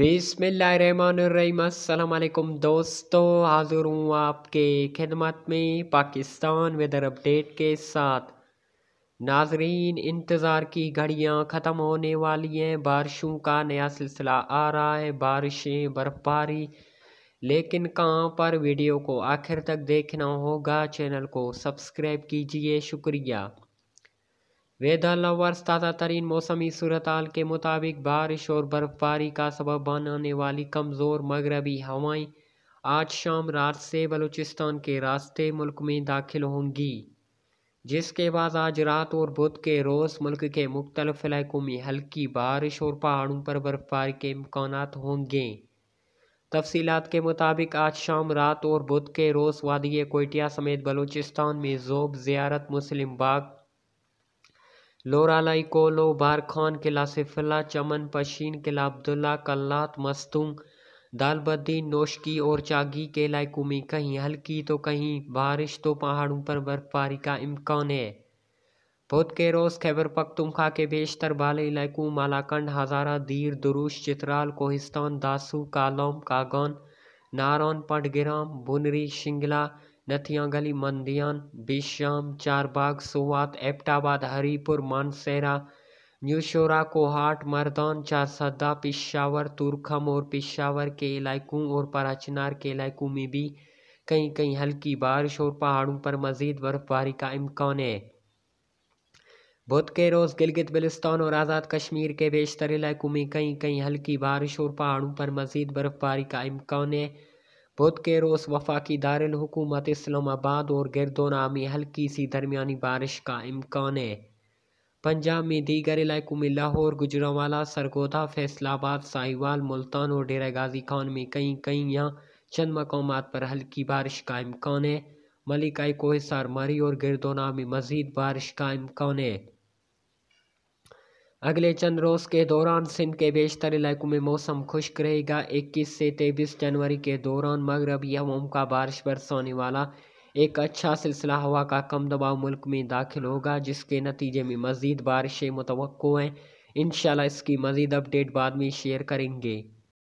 बिसमीम दोस्तों हाज़िर हूँ आपके खिदमत में पाकिस्तान वेदर अपडेट के साथ नाजरीन इंतज़ार की घड़ियाँ ख़त्म होने वाली हैं बारिशों का नया सिलसिला आ रहा है बारिशें बर्फबारी लेकिन कहाँ पर वीडियो को आखिर तक देखना होगा चैनल को सब्सक्राइब कीजिए शुक्रिया ताजा तरीन मौसमी सूरत के मुताबिक बारिश और बर्फ़बारी का सबब बनाने वाली कमज़ोर मगरबी हवाएं आज शाम रात से बलूचिस्तान के रास्ते मुल्क में दाखिल होंगी जिसके बाद आज रात और बुध के रोज़ मुल्क के मुख्तलिफ इलाकों में हल्की बारिश और पहाड़ों पर बर्फ़बारी के इम्कान होंगे तफसीलात के मुताबिक आज शाम रात और बुध के रोज़ वादी कोयटिया समेत बलूचिस्तान में जोब ज़्यारत मुस्लिम बाग कोलो बारखान, सिफिला चमन, किला अब्दुल्ला कल्लात, मस्तूंग, दालबद्री, नोशकी और चागी के लाइकों में कहीं हल्की तो कहीं बारिश तो पहाड़ों पर बर्फबारी का इम्कान है बुध के रोज खैबर पख्तूनख्वा के बेशतर बाले इलाकों मालाकंड हज़ारा दीर दुरुश चित्राल कोहिस्तान दासू कालोम कागौन नारौन पटग्राम बुनरी शिंगला गली मंदियान बिश्याम चारबाग सुवात एपटाबाद हरीपुर मानसेरा न्यूशोरा कोहाट मर्दान चारसदा पिशावर तुरखम और पिशावर के इलाकों और पराचनार के इलाकों में भी कहीं कहीं हल्की बारिश और पहाड़ों पर मजीद बर्फबारी का इम्कान है बुध के रोज़ गिलगित बिलिस्तान और आज़ाद कश्मीर के बेशतर इलाकों में कहीं कहीं हल्की बारिश और पहाड़ों पर मजीद बर्फबारी का इम्कान है बुध के रोज़ वफाकी दारकूमत इस्लामाबाद और गिरदोनामी हल्की सी दरमियानी बारिश का इम्कान है पंजाब में दीगर इलाकों में लाहौर गुजरावाला सरगोधा फैसलाबाद साहिवाल मुल्तान और डेरा गाजी खान में कई कई यहाँ चंद मकाम पर हल्की बारिश का इम्कान है मलिकाई कोहसार मरी और गिरदोना में मज़ीद बारिश का इम्कान है अगले चंद रोज के दौरान सिंध के बेशतर इलाकों में मौसम खुश्क रहेगा इक्कीस से तेईस जनवरी के दौरान मगरबी हवाओं का बारिश होने वाला एक अच्छा सिलसिला हवा का कम दबाव मुल्क में दाखिल होगा जिसके नतीजे में मज़ीद बारिशें मुतव हैं इन इसकी मज़ीद अपडेट बाद में शेयर करेंगे